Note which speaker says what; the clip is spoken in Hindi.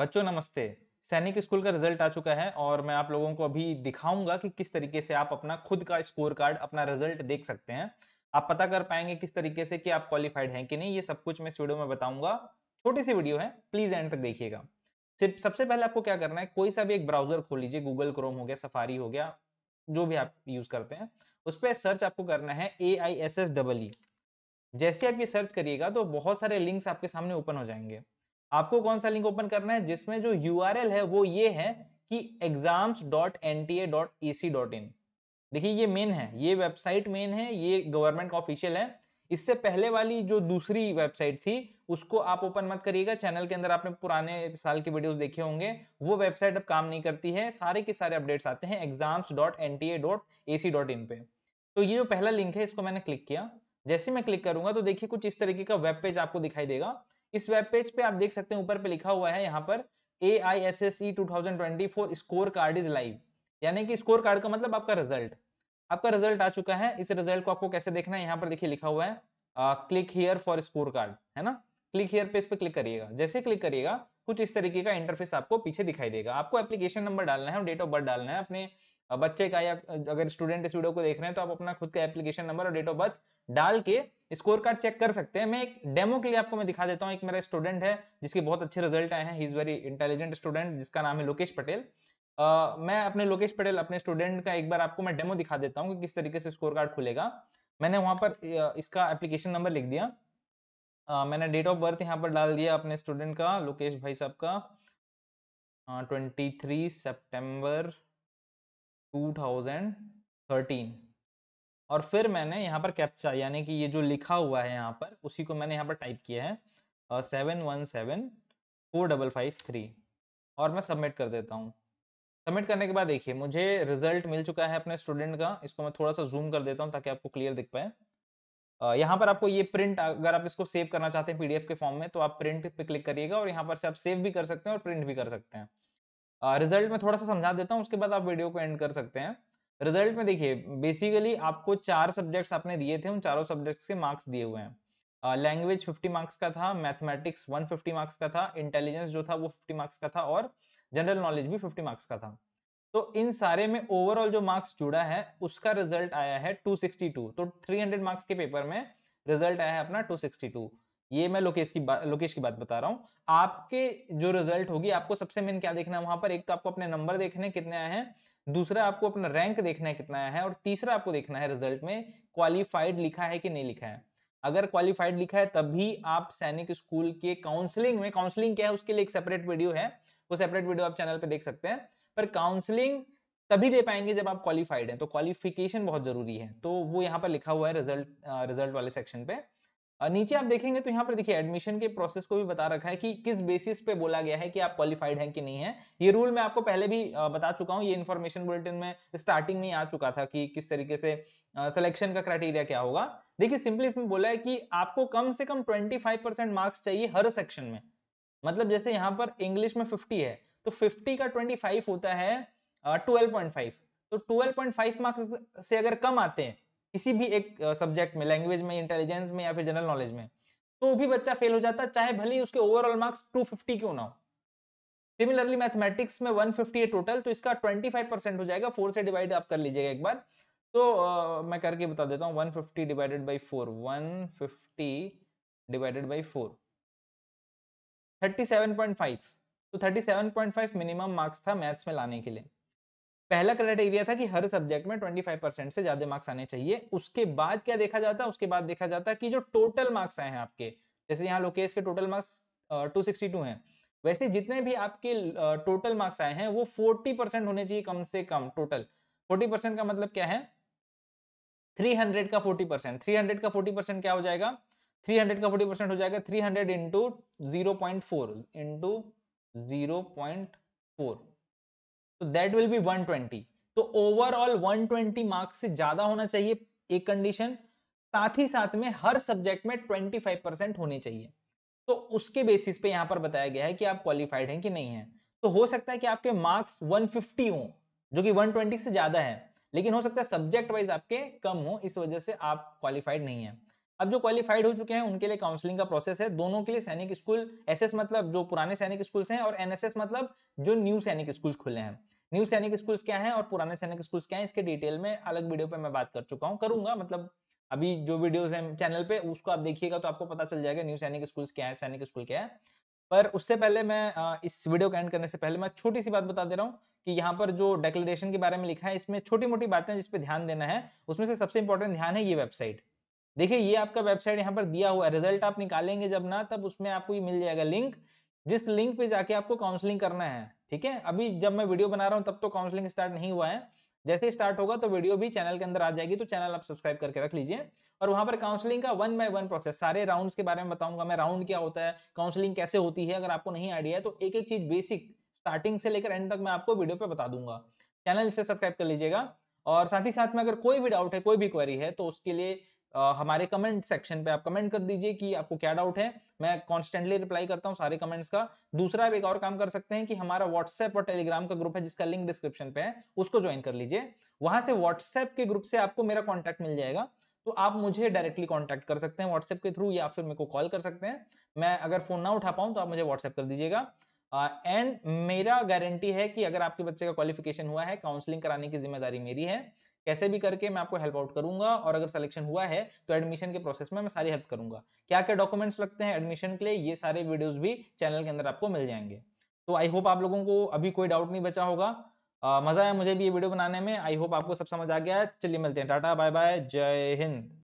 Speaker 1: बच्चों नमस्ते सैनिक स्कूल का रिजल्ट आ चुका है और मैं आप लोगों को अभी दिखाऊंगा कि किस तरीके से आप अपना खुद का स्कोर कार्ड अपना रिजल्ट देख सकते हैं आप पता कर पाएंगे किस तरीके से कि आप क्वालिफाइड हैं कि नहीं ये सब कुछ मैं इस वीडियो में बताऊंगा छोटी सी वीडियो है प्लीज एंड तक देखिएगा सिर्फ सबसे पहले आपको क्या करना है कोई सा भी एक ब्राउजर खोल लीजिए गूगल क्रोम हो गया सफारी हो गया जो भी आप यूज करते हैं उस पर सर्च आपको करना है A I S S double E जैसे आप ये सर्च करिएगा तो बहुत सारे लिंक्स आपके सामने ओपन हो जाएंगे आपको कौन सा लिंक ओपन करना है जिसमें जो यू है वो ये है कि exams dot N T A dot dot in देखिए ये मेन है ये वेबसाइट मेन है ये गवर्नमेंट का ऑफिशियल है इससे पहले वाली जो दूसरी वेबसाइट थी उसको आप ओपन मत करिएगा चैनल के अंदर आपने पुराने साल के वीडियोस देखे होंगे वो वेबसाइट अब काम नहीं करती है सारे के सारे अपडेट्स आते हैं exams dot N T A dot A C dot in पे तो ये जो पहला लिंक है इसको मैंने क्लिक किया जैसे मैं क्लिक करूंगा तो देखिए कुछ इस तरीके का वेब पेज आपको दिखाई देगा इस वेब पेज पे आप देख सकते हैं ऊपर पे लिखा हुआ है यहाँ पर A I S S E two thousand twenty four score card is live यानी कि स्कोर कार्ड का मतलब आपका रिजल्ट आपका रिजल्ट आ चुका है इस रिजल्ट को आपको कैसे देखना है यहाँ पर देखिए लिखा हुआ है click here for score card है ना क्लिक हियर पे इस पर क्लिक करिएगा जैसे क्लिक करिएगा कुछ इस तरीके का इंटरफेस आपको पीछे दिखाई देगा आपको एप्लीकेशन नंबर डालना है और डेट ऑफ बर्थ डालना है अपने बच्चे का या अगर स्टूडेंट इस वीडियो को देख रहे हैं तो आप अपना खुद का एप्लीकेशन नंबर और डेट ऑफ बर्थ डाल के स्कोर कार्ड चेक कर सकते हैं मैं एक डेमो के लिए आपको मैं दिखा देता हूँ एक मेरा स्टूडेंट है जिसके बहुत अच्छे रिजल्ट आए हैं he is very intelligent student जिसका नाम है लोकेश पटेल Uh, मैं अपने लोकेश पटेल अपने स्टूडेंट का एक बार आपको मैं डेमो दिखा देता हूँ कि किस तरीके से स्कोर कार्ड खुलेगा मैंने वहां पर इसका एप्लीकेशन नंबर लिख दिया uh, मैंने डेट ऑफ बर्थ यहाँ पर डाल दिया अपने स्टूडेंट का लोकेश भाई साहब का twenty three September two thousand thirteen और फिर मैंने यहाँ पर कैप्चा यानी कि ये जो लिखा हुआ है यहाँ पर उसी को मैंने यहाँ पर टाइप किया है seven one seven four double five three और मैं सबमिट कर देता हूँ सबमिट करने के बाद देखिए मुझे रिजल्ट मिल चुका है अपने स्टूडेंट का इसको मैं थोड़ा सा जूम कर देता हूँ ताकि आपको क्लियर दिख पाए यहाँ पर आपको ये प्रिंट अगर आप इसको सेव करना चाहते हैं पीडीएफ के फॉर्म में तो आप प्रिंट पे क्लिक करिएगा और यहाँ पर से आप सेव भी कर सकते हैं और प्रिंट भी कर सकते हैं रिजल्ट में थोड़ा सा समझा देता हूँ उसके बाद आप वीडियो को एंड कर सकते हैं रिजल्ट में देखिए बेसिकली आपको चार सब्जेक्ट्स आपने दिए थे उन चारों सब्जेक्ट्स के मार्क्स दिए हुए हैं लैंग्वेज फिफ्टी मार्क्स का था मैथमेटिक्स 150 मार्क्स का था इंटेलिजेंस जो था वो फिफ्टी मार्क्स का था और जनरल नॉलेज भी फिफ्टी मार्क्स का था तो इन सारे में ओवरऑल जो मार्क्स जुड़ा है उसका रिजल्ट आया है 262 तो 300 मार्क्स के पेपर में रिजल्ट आया है अपना 262 ये मैं लोकेश की बात लोकेश की बात बता रहा हूँ आपके जो रिजल्ट होगी आपको सबसे मेन क्या देखना है वहां पर एक तो आपको अपने नंबर देखने कितने आए हैं दूसरा आपको अपना रैंक देखना है कितना है और तीसरा आपको देखना है रिजल्ट में क्वालिफाइड लिखा है कि नहीं लिखा है अगर क्वालिफाइड लिखा है तभी आप सैनिक स्कूल के काउंसलिंग में काउंसलिंग क्या है उसके लिए एक सेपरेट वीडियो है वो सेपरेट वीडियो आप चैनल पर देख सकते हैं पर काउंसलिंग तभी दे पाएंगे जब आप क्वालिफाइड हैं तो क्वालिफिकेशन बहुत जरूरी है तो वो यहाँ पर लिखा हुआ है रिजल्ट रिजल्ट वाले सेक्शन पे नीचे आप देखेंगे तो यहाँ पर देखिए एडमिशन के प्रोसेस को भी बता रखा है कि किस बेसिस पे बोला गया है कि आप क्वालिफाइड हैं कि नहीं है ये रूल मैं आपको पहले भी बता चुका हूँ ये इन्फॉर्मेशन बुलेटिन में स्टार्टिंग में आ चुका था कि किस तरीके से सिलेक्शन का क्राइटेरिया क्या होगा देखिए सिंपली इसमें बोला है कि आपको कम से कम ट्वेंटी मार्क्स चाहिए हर सेक्शन में मतलब जैसे यहाँ पर इंग्लिश में फिफ्टी है तो फिफ्टी का ट्वेंटी होता है ट्वेल्व तो ट्वेल्व मार्क्स से अगर कम आते हैं किसी भी एक सब्जेक्ट में लैंग्वेज में इंटेलिजेंस में या फिर जनरल नॉलेज में तो भी बच्चा फेल हो जाता है चाहे भले ही उसके ओवरऑल मार्क्स 250 क्यों ना हो सिमिलरली मैथमेटिक्स में 150 है टोटल तो इसका 25 परसेंट हो जाएगा फोर से डिवाइड आप कर लीजिएगा एक बार तो आ, मैं करके बता देता हूँ 150 divided by four one divided by four thirty तो थर्टी मिनिमम मार्क्स था मैथ्स में लाने के लिए पहला क्राइटेरिया था कि हर सब्जेक्ट में 25% परसेंट से ज्यादा मार्क्स आने चाहिए उसके बाद क्या देखा जाता है उसके बाद देखा जाता है कि जो टोटल मार्क्स आए हैं आपके जैसे यहाँ लोकेश के total marks two sixty two वैसे जितने भी आपके टोटल मार्क्स आए हैं वो फोर्टी होने चाहिए कम से कम टोटल फोर्टी का मतलब क्या है 300 का 40 परसेंट का 40 क्या हो जाएगा 300 का 40 परसेंट हो जाएगा 300 hundred into zero point four into zero point four तो दैट विल बी 120 तो ओवरऑल 120 मार्क्स से ज्यादा होना चाहिए एक कंडीशन साथ ही साथ में हर सब्जेक्ट में 25 परसेंट होने चाहिए तो उसके बेसिस पे यहाँ पर बताया गया है कि आप क्वालिफाइड हैं कि नहीं है तो हो सकता है कि आपके मार्क्स 150 हो जो कि 120 से ज्यादा है लेकिन हो सकता है सब्जेक्ट वाइज आपके कम हो इस वजह से आप क्वालिफाइड नहीं है अब जो क्वालिफाइड हो चुके हैं उनके लिए काउंसलिंग का प्रोसेस है दोनों के लिए सैनिक स्कूल एसएस मतलब जो पुराने सैनिक स्कूल हैं और एनएसएस मतलब जो न्यू सैनिक स्कूल खुले हैं न्यू सैनिक स्कूल क्या है और पुराने सैनिक स्कूल क्या है इसके डिटेल में अलग वीडियो पे मैं बात कर चुका हूँ करूंगा मतलब अभी जो वीडियो है चैनल पे उसको आप देखिएगा तो आपको पता चल जाएगा न्यू सैनिक स्कूल क्या है सैनिक स्कूल क्या है पर उससे पहले मैं इस वीडियो को एंड करने से पहले मैं छोटी सी बात बता दे रहा हूँ कि यहाँ पर जो डेक्लेरेशन के बारे में लिखा है इसमें छोटी मोटी बातें जिसपे ध्यान देना है उसमें से सबसे इंपॉर्टेंट ध्यान है ये वेबसाइट देखिए ये आपका वेबसाइट यहाँ पर दिया हुआ है रिजल्ट आप निकालेंगे जब ना तब उसमें आपको ये मिल जाएगा लिंक जिस लिंक पे जाके आपको काउंसलिंग करना है ठीक है अभी जब मैं वीडियो बना रहा हूँ तब तो काउंसलिंग स्टार्ट नहीं हुआ है जैसे स्टार्ट होगा तो वीडियो भी चैनल के अंदर आ जाएगी तो चैनल आप सब्सक्राइब करके रख लीजिए और वहां पर काउंसलिंग का वन बाय वन प्रोसेस सारे राउंड्स के बारे में बताऊंगा मैं राउंड क्या होता है काउंसलिंग कैसे होती है अगर आपको नहीं आइडिया है तो एक एक चीज बेसिक स्टार्टिंग से लेकर एंड तक मैं आपको वीडियो पे बता दूंगा चैनल से सब्सक्राइब कर लीजिएगा और साथ ही साथ में अगर कोई भी डाउट है कोई भी क्वेरी है तो उसके लिए हमारे कमेंट सेक्शन पे आप कमेंट कर दीजिए कि आपको क्या डाउट है मैं कॉन्स्टेंटली रिप्लाई करता हूँ सारे कमेंट्स का दूसरा आप एक और काम कर सकते हैं कि हमारा व्हाट्सएप और टेलीग्राम का ग्रुप है जिसका लिंक डिस्क्रिप्शन पे है उसको ज्वाइन कर लीजिए वहां से व्हाट्सएप के ग्रुप से आपको मेरा कॉन्टैक्ट मिल जाएगा तो आप मुझे डायरेक्टली कॉन्टैक्ट कर सकते हैं व्हाट्सएप के थ्रू या फिर मेरे को कॉल कर सकते हैं मैं अगर फोन ना उठा पाऊँ तो आप मुझे व्हाट्सएप कर दीजिएगा एंड uh, मेरा गारंटी है कि अगर आपके बच्चे का क्वालिफिकेशन हुआ है काउंसलिंग कराने की जिम्मेदारी मेरी है कैसे भी करके मैं आपको हेल्प आउट करूंगा और अगर सिलेक्शन हुआ है तो एडमिशन के प्रोसेस में मैं सारी हेल्प करूंगा क्या क्या डॉक्यूमेंट्स लगते हैं एडमिशन के लिए ये सारे वीडियोज भी चैनल के अंदर आपको मिल जाएंगे तो आई होप आप लोगों को अभी कोई डाउट नहीं बचा होगा मजा आया मुझे भी ये वीडियो बनाने में आई होप आपको सब समझ आ गया है चलिए मिलते हैं टाटा बाय बाय जय हिंद